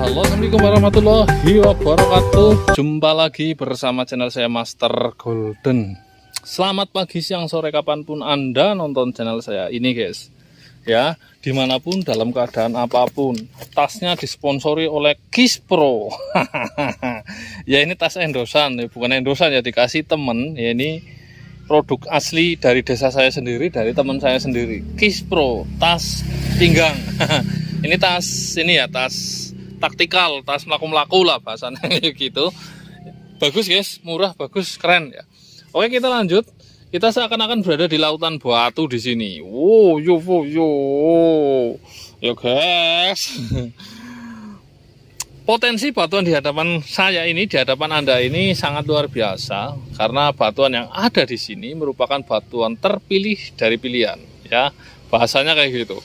halo assalamualaikum warahmatullahi wabarakatuh. Jumpa lagi bersama channel saya Master Golden. Selamat pagi, siang, sore, kapanpun anda nonton channel saya ini, guys. Ya, dimanapun dalam keadaan apapun, tasnya disponsori oleh Kiss Pro. ya ini tas endosan, ya, bukan endosan ya dikasih temen. Ya ini produk asli dari desa saya sendiri, dari teman saya sendiri. Kiss Pro, tas pinggang. ini tas ini ya tas taktikal tas melaku melaku lah bahasannya gitu bagus guys murah bagus keren ya oke kita lanjut kita seakan-akan berada di lautan batu di sini wow yo yo yo yo guys potensi batuan di hadapan saya ini, di hadapan Anda ini sangat luar biasa karena batuan yang ada di sini merupakan batuan terpilih dari pilihan, ya. Bahasanya kayak gitu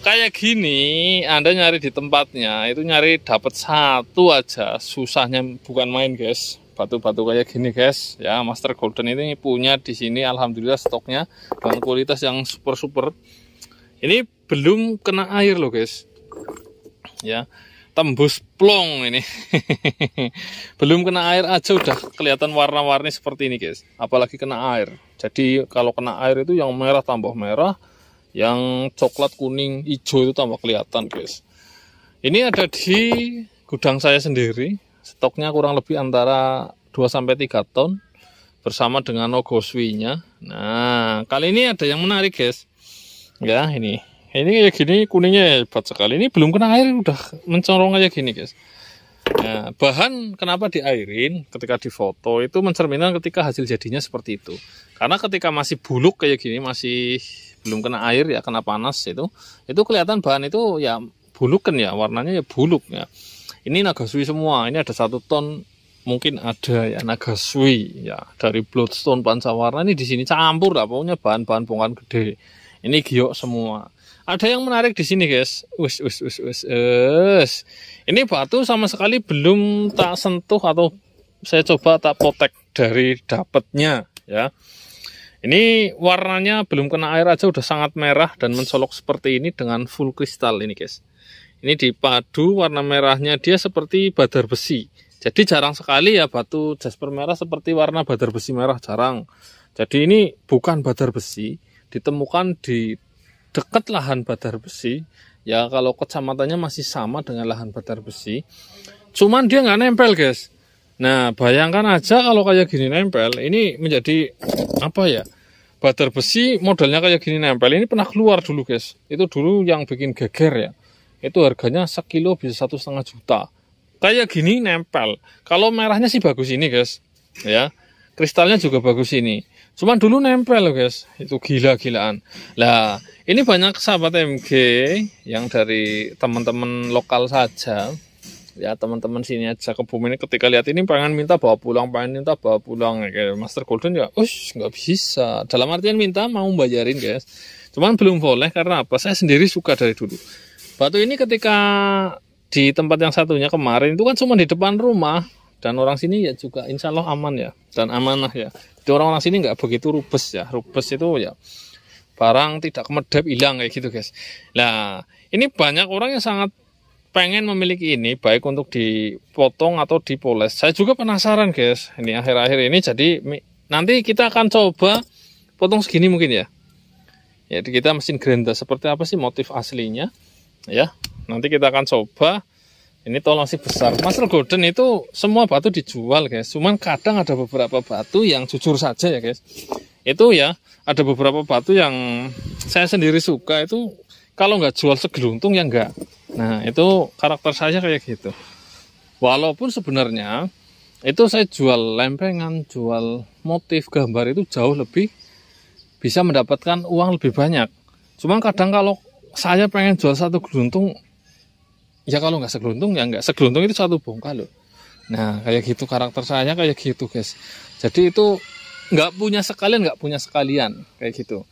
kayak gini Anda nyari di tempatnya itu nyari dapat satu aja susahnya bukan main guys batu-batu kayak gini guys ya Master Golden ini punya di sini Alhamdulillah stoknya dengan kualitas yang super super ini belum kena air loh guys ya tembus plong ini belum kena air aja udah kelihatan warna-warni seperti ini guys apalagi kena air jadi kalau kena air itu yang merah tambah merah yang coklat kuning hijau itu tambah kelihatan guys ini ada di gudang saya sendiri stoknya kurang lebih antara 2-3 ton bersama dengan nogoswinya nah kali ini ada yang menarik guys ya ini ini kayak gini kuningnya hebat sekali ini belum kena air udah mencorong aja gini guys Nah, bahan kenapa diairin ketika difoto itu mencerminkan ketika hasil jadinya seperti itu. Karena ketika masih buluk kayak gini, masih belum kena air ya kena panas itu itu kelihatan bahan itu ya kan ya warnanya ya buluk ya ini naga nagasui semua ini ada satu ton mungkin ada ya naga nagasui ya dari bloodstone panca warna ini di sini campur lah pokoknya bahan-bahan bongkahan gede ini giok semua ada yang menarik di sini guys us us us us us ini batu sama sekali belum tak sentuh atau saya coba tak potek dari dapatnya ya ini warnanya belum kena air aja udah sangat merah dan mencolok seperti ini dengan full kristal ini guys. Ini dipadu warna merahnya dia seperti badar besi. Jadi jarang sekali ya batu jasper merah seperti warna badar besi merah jarang. Jadi ini bukan badar besi, ditemukan di dekat lahan badar besi. Ya kalau kecamatannya masih sama dengan lahan badar besi. Cuman dia nggak nempel guys Nah, bayangkan aja kalau kayak gini nempel, ini menjadi apa ya? Butter besi modelnya kayak gini nempel. Ini pernah keluar dulu, guys. Itu dulu yang bikin geger ya. Itu harganya sekilo bisa satu setengah juta. Kayak gini nempel. Kalau merahnya sih bagus ini, guys. Ya, kristalnya juga bagus ini. Cuman dulu nempel, guys. Itu gila-gilaan. Lah, ini banyak sahabat MG yang dari teman-teman lokal saja ya teman-teman sini aja ini ketika lihat ini pengen minta bawa pulang pengen minta bawa pulang kayak Master Golden ya ush nggak bisa dalam artian minta mau bayarin guys cuman belum boleh karena apa saya sendiri suka dari dulu batu ini ketika di tempat yang satunya kemarin itu kan cuma di depan rumah dan orang sini ya juga insya Allah aman ya dan amanah ya Di orang-orang sini nggak begitu rubes ya rubes itu ya barang tidak kemedep hilang kayak gitu guys nah ini banyak orang yang sangat pengen memiliki ini baik untuk dipotong atau dipoles. Saya juga penasaran guys. Ini akhir-akhir ini jadi nanti kita akan coba potong segini mungkin ya. jadi ya, kita mesin gerinda seperti apa sih motif aslinya ya. Nanti kita akan coba. Ini tolong sih besar. Master Golden itu semua batu dijual guys. Cuman kadang ada beberapa batu yang jujur saja ya guys. Itu ya ada beberapa batu yang saya sendiri suka itu kalau nggak jual segeluntung ya nggak Nah, itu karakter saya kayak gitu. Walaupun sebenarnya itu saya jual lempengan, jual motif gambar itu jauh lebih bisa mendapatkan uang lebih banyak. Cuma kadang kalau saya pengen jual satu geluntung, ya kalau nggak segeluntung ya nggak segeluntung itu satu bongkar loh. Nah kayak gitu karakter saya kayak gitu guys. Jadi itu nggak punya sekalian nggak punya sekalian kayak gitu.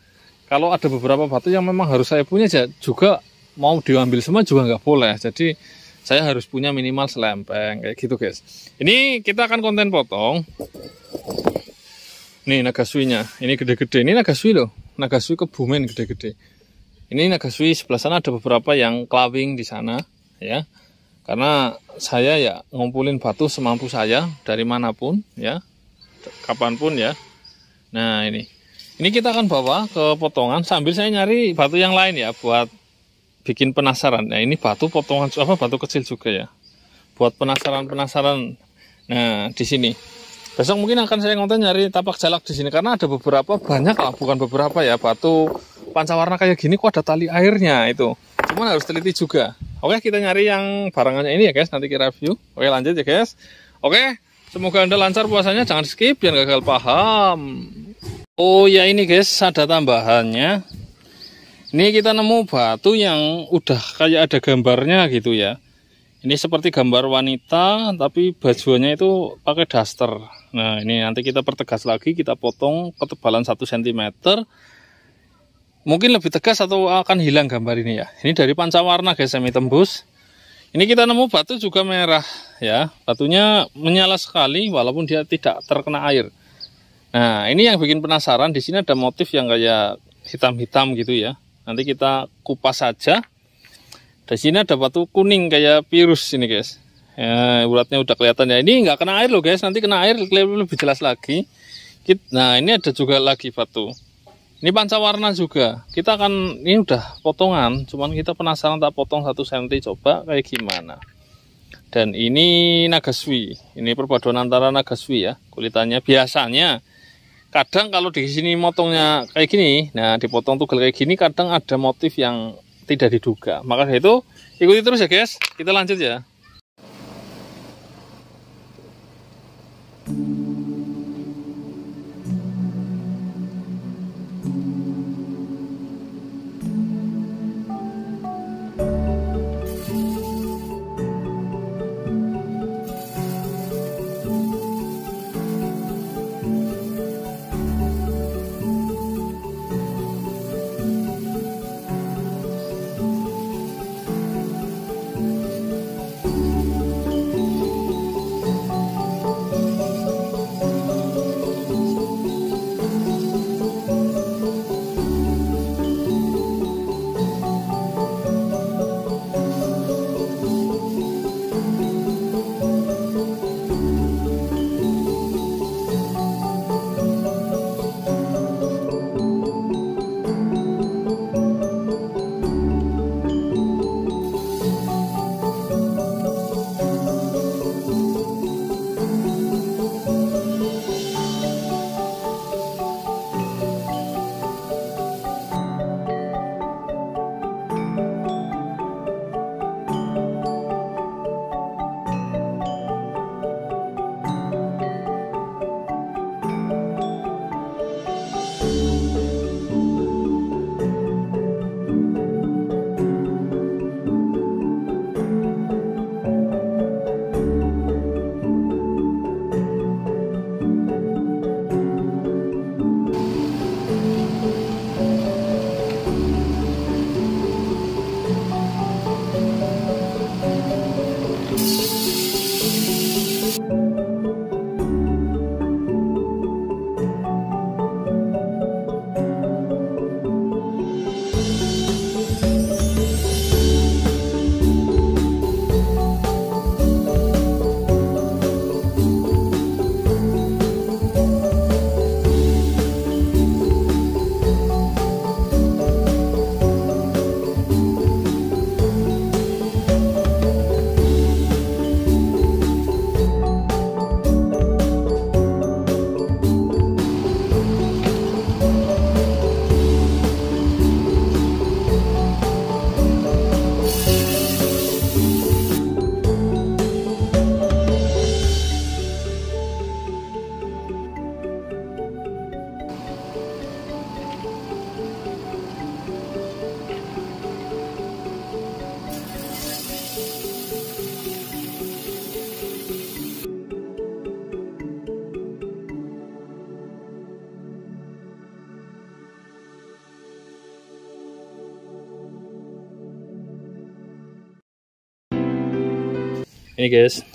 Kalau ada beberapa batu yang memang harus saya punya ya juga mau diambil semua juga nggak boleh. Jadi saya harus punya minimal selempeng kayak gitu guys. Ini kita akan konten potong. Nih nagasuinya, ini gede-gede. Ini nagasui loh, nagasui kebumen gede-gede. Ini nagasui sebelah sana ada beberapa yang klawing di sana ya. Karena saya ya ngumpulin batu semampu saya dari manapun ya, kapanpun ya. Nah ini, ini kita akan bawa ke potongan sambil saya nyari batu yang lain ya buat bikin penasaran. Nah, ini batu potongan apa batu kecil juga ya. Buat penasaran-penasaran. Nah, di sini. Besok mungkin akan saya ngonten nyari tapak jalak di sini karena ada beberapa banyak lah, bukan beberapa ya, batu pancawarna kayak gini kok ada tali airnya itu. Cuman harus teliti juga. Oke, kita nyari yang barangannya ini ya, guys. Nanti kita review. Oke, lanjut ya, guys. Oke, semoga Anda lancar puasanya, jangan skip biar gagal paham. Oh ya ini guys, ada tambahannya ini kita nemu batu yang udah kayak ada gambarnya gitu ya. Ini seperti gambar wanita, tapi bajunya itu pakai daster. Nah, ini nanti kita pertegas lagi, kita potong ketebalan 1 cm. Mungkin lebih tegas atau akan hilang gambar ini ya. Ini dari pancawarna guys, semi tembus. Ini kita nemu batu juga merah ya. Batunya menyala sekali walaupun dia tidak terkena air. Nah, ini yang bikin penasaran di sini ada motif yang kayak hitam-hitam gitu ya nanti kita kupas saja di sini ada batu kuning kayak virus ini guys ya, ulatnya udah kelihatan ya ini nggak kena air loh guys nanti kena air lebih jelas lagi nah ini ada juga lagi batu ini panca warna juga kita akan ini udah potongan cuman kita penasaran tak potong satu senti coba kayak gimana dan ini nagaswi ini perpaduan antara nagaswi ya kulitannya biasanya kadang kalau di sini motongnya kayak gini nah dipotong tugel kayak gini kadang ada motif yang tidak diduga maka dari itu ikuti terus ya guys kita lanjut ya ini guys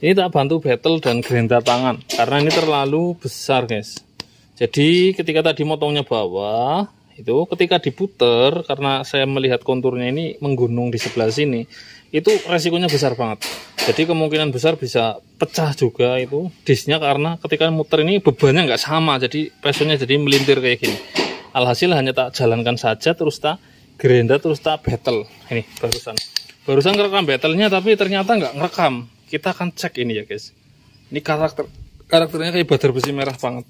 ini tak bantu battle dan gerinda tangan karena ini terlalu besar guys jadi ketika tadi motongnya bawah itu ketika diputer karena saya melihat konturnya ini menggunung di sebelah sini itu resikonya besar banget jadi kemungkinan besar bisa pecah juga itu disnya karena ketika muter ini bebannya nggak sama jadi pressure jadi melintir kayak gini alhasil hanya tak jalankan saja terus tak gerinda terus tak battle ini barusan barusan ngerekam battle-nya tapi ternyata nggak ngerekam kita akan cek ini ya guys ini karakter karakternya kayak badar besi merah banget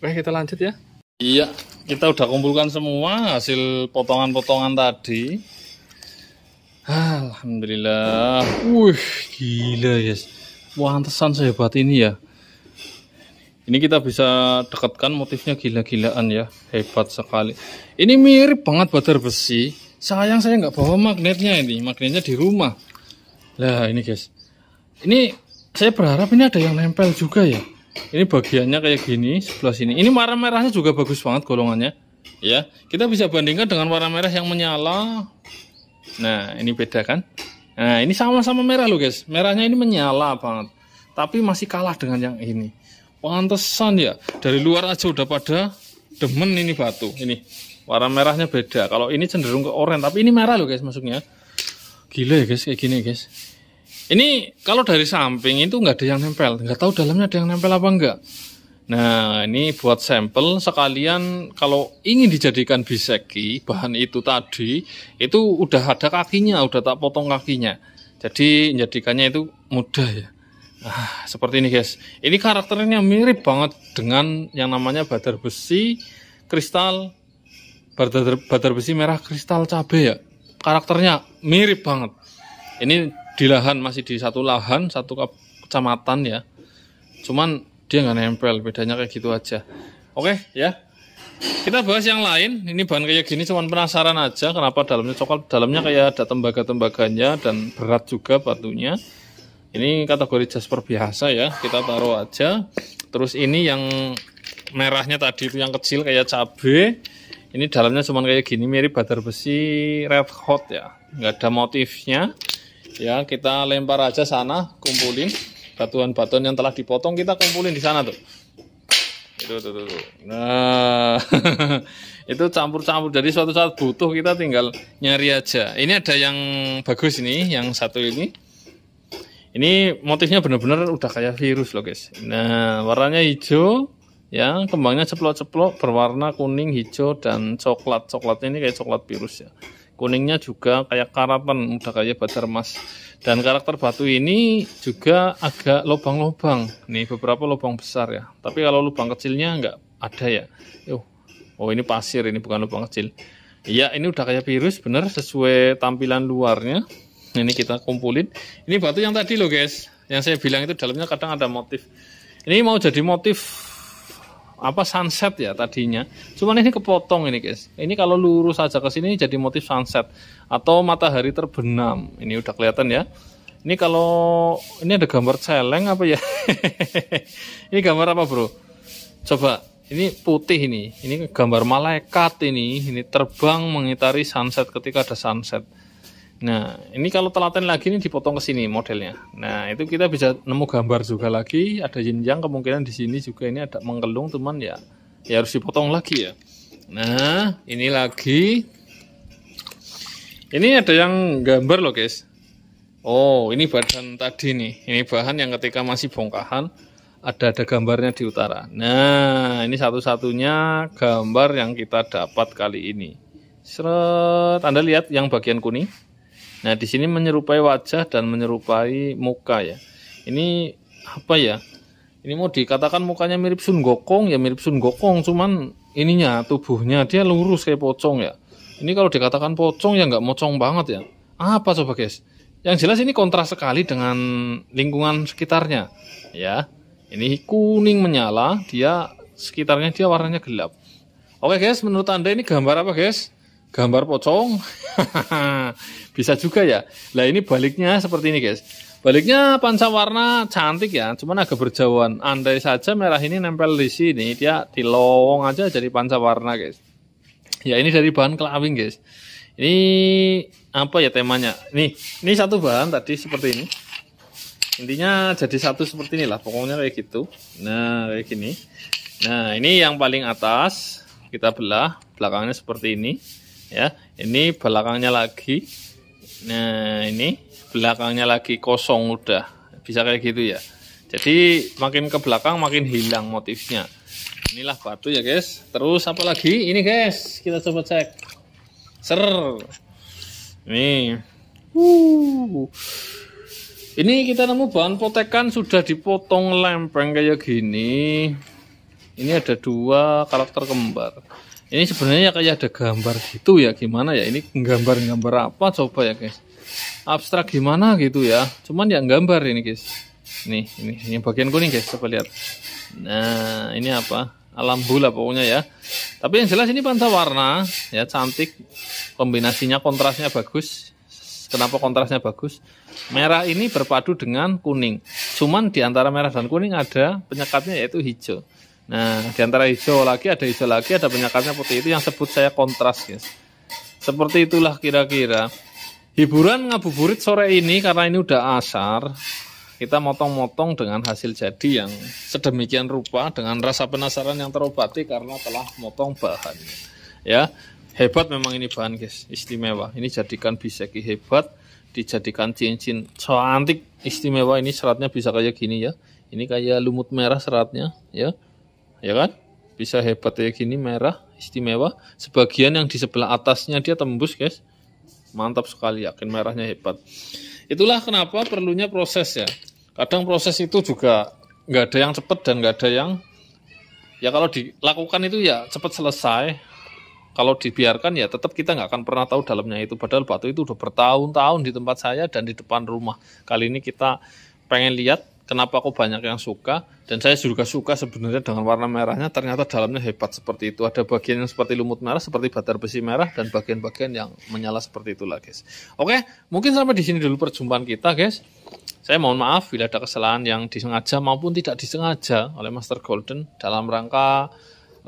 oke kita lanjut ya iya kita udah kumpulkan semua hasil potongan-potongan tadi Alhamdulillah wih gila guys saya sehebat ini ya ini kita bisa dekatkan motifnya gila-gilaan ya hebat sekali ini mirip banget badar besi sayang saya nggak bawa magnetnya ini magnetnya di rumah lah ini guys ini saya berharap ini ada yang nempel juga ya ini bagiannya kayak gini sebelah sini ini warna merahnya juga bagus banget golongannya ya kita bisa bandingkan dengan warna merah yang menyala nah ini beda kan nah ini sama-sama merah loh guys merahnya ini menyala banget tapi masih kalah dengan yang ini pantesan ya dari luar aja udah pada demen ini batu ini warna merahnya beda kalau ini cenderung ke oranye tapi ini merah loh guys masuknya gila ya guys kayak gini guys ini kalau dari samping itu nggak ada yang nempel nggak tahu dalamnya ada yang nempel apa enggak nah ini buat sampel sekalian kalau ingin dijadikan biseki bahan itu tadi itu udah ada kakinya udah tak potong kakinya jadi menjadikannya itu mudah ya nah seperti ini guys. Ini karakternya mirip banget dengan yang namanya badar besi, kristal, Butter, butter besi merah kristal cabe ya. Karakternya mirip banget. Ini di lahan masih di satu lahan, satu kecamatan ya. Cuman dia nggak nempel, bedanya kayak gitu aja. Oke ya. Kita bahas yang lain. Ini bahan kayak gini cuman penasaran aja kenapa dalamnya coklat, dalamnya kayak ada tembaga-tembaganya dan berat juga batunya. Ini kategori jasper biasa ya. Kita taruh aja. Terus ini yang merahnya tadi itu yang kecil kayak cabai ini dalamnya cuma kayak gini mirip butter besi red hot ya Enggak ada motifnya ya kita lempar aja sana kumpulin batuan-batuan yang telah dipotong kita kumpulin di sana tuh itu tuh, tuh, tuh. nah itu campur-campur jadi suatu saat butuh kita tinggal nyari aja ini ada yang bagus ini yang satu ini ini motifnya benar-benar udah kayak virus loh guys nah warnanya hijau ya kembangnya ceplok-ceplok berwarna kuning hijau dan coklat coklat ini kayak coklat virus ya kuningnya juga kayak karapan udah kayak badar emas dan karakter batu ini juga agak lubang-lubang nih beberapa lubang besar ya tapi kalau lubang kecilnya nggak ada ya oh, oh ini pasir ini bukan lubang kecil Iya, ini udah kayak virus bener sesuai tampilan luarnya ini kita kumpulin ini batu yang tadi loh guys yang saya bilang itu dalamnya kadang ada motif ini mau jadi motif apa sunset ya tadinya. Cuman ini kepotong ini guys. Ini kalau lurus saja ke sini jadi motif sunset atau matahari terbenam. Ini udah kelihatan ya. Ini kalau ini ada gambar celeng apa ya? ini gambar apa bro? Coba ini putih ini. Ini gambar malaikat ini. Ini terbang mengitari sunset ketika ada sunset. Nah, ini kalau telaten lagi ini dipotong ke sini modelnya. Nah, itu kita bisa nemu gambar juga lagi, ada jenjang kemungkinan di sini juga ini ada menggelung teman ya. Ya harus dipotong lagi ya. Nah, ini lagi. Ini ada yang gambar loh, guys. Oh, ini badan tadi nih. Ini bahan yang ketika masih bongkahan ada ada gambarnya di utara. Nah, ini satu-satunya gambar yang kita dapat kali ini. Seret, Anda lihat yang bagian kuning? Nah, di sini menyerupai wajah dan menyerupai muka ya. Ini apa ya? Ini mau dikatakan mukanya mirip Sun Gokong ya mirip Sun Gokong, cuman ininya tubuhnya dia lurus kayak pocong ya. Ini kalau dikatakan pocong ya nggak mocong banget ya. Apa coba guys? Yang jelas ini kontras sekali dengan lingkungan sekitarnya ya. Ini kuning menyala, dia sekitarnya dia warnanya gelap. Oke guys, menurut Anda ini gambar apa guys? gambar pocong bisa juga ya lah ini baliknya seperti ini guys baliknya pancawarna cantik ya cuman agak berjauhan andai saja merah ini nempel di sini dia di lowong aja jadi pancawarna guys ya ini dari bahan kelawing guys ini apa ya temanya nih ini satu bahan tadi seperti ini intinya jadi satu seperti inilah pokoknya kayak gitu nah kayak gini nah ini yang paling atas kita belah belakangnya seperti ini ya ini belakangnya lagi nah ini belakangnya lagi kosong udah bisa kayak gitu ya jadi makin ke belakang makin hilang motifnya inilah batu ya guys terus apa lagi ini guys kita coba cek ser nih uh. ini kita nemu bahan potekan sudah dipotong lempeng kayak gini ini ada dua karakter kembar ini sebenarnya kayak ada gambar gitu ya gimana ya ini gambar-gambar apa coba ya guys abstrak gimana gitu ya cuman yang gambar ini guys nih ini yang bagian kuning guys coba lihat nah ini apa alam bola pokoknya ya tapi yang jelas ini warna, ya cantik kombinasinya kontrasnya bagus kenapa kontrasnya bagus merah ini berpadu dengan kuning cuman diantara merah dan kuning ada penyekatnya yaitu hijau Nah, di antara hijau lagi ada hijau lagi, ada penyakitnya putih itu yang sebut saya kontras, guys. Seperti itulah kira-kira. Hiburan ngabuburit sore ini karena ini udah asar, kita motong-motong dengan hasil jadi yang sedemikian rupa dengan rasa penasaran yang terobati karena telah motong bahan Ya, hebat memang ini bahan, guys. Istimewa. Ini jadikan biseki hebat, dijadikan cincin cantik istimewa ini seratnya bisa kayak gini ya. Ini kayak lumut merah seratnya, ya ya kan? Bisa hebat kayak gini merah istimewa. Sebagian yang di sebelah atasnya dia tembus, guys. Mantap sekali, yakin merahnya hebat. Itulah kenapa perlunya proses ya. Kadang proses itu juga nggak ada yang cepet dan nggak ada yang ya kalau dilakukan itu ya cepet selesai. Kalau dibiarkan ya tetap kita nggak akan pernah tahu dalamnya itu. Padahal batu itu udah bertahun-tahun di tempat saya dan di depan rumah. Kali ini kita pengen lihat kenapa aku banyak yang suka dan saya juga suka sebenarnya dengan warna merahnya ternyata dalamnya hebat seperti itu ada bagian yang seperti lumut merah seperti batar besi merah dan bagian-bagian yang menyala seperti itulah guys oke mungkin sampai di sini dulu perjumpaan kita guys saya mohon maaf bila ada kesalahan yang disengaja maupun tidak disengaja oleh Master Golden dalam rangka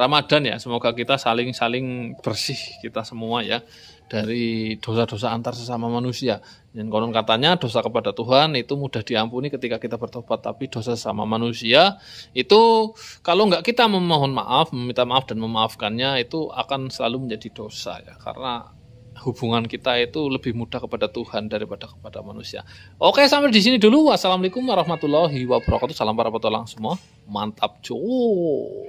Ramadan ya. Semoga kita saling-saling bersih kita semua ya dari dosa-dosa antar sesama manusia. Dan konon katanya dosa kepada Tuhan itu mudah diampuni ketika kita bertobat, tapi dosa sesama manusia itu kalau nggak kita memohon maaf, meminta maaf dan memaafkannya itu akan selalu menjadi dosa ya. Karena hubungan kita itu lebih mudah kepada Tuhan daripada kepada manusia. Oke, sampai di sini dulu. Wassalamualaikum warahmatullahi wabarakatuh. Salam para petualang semua. Mantap, cus.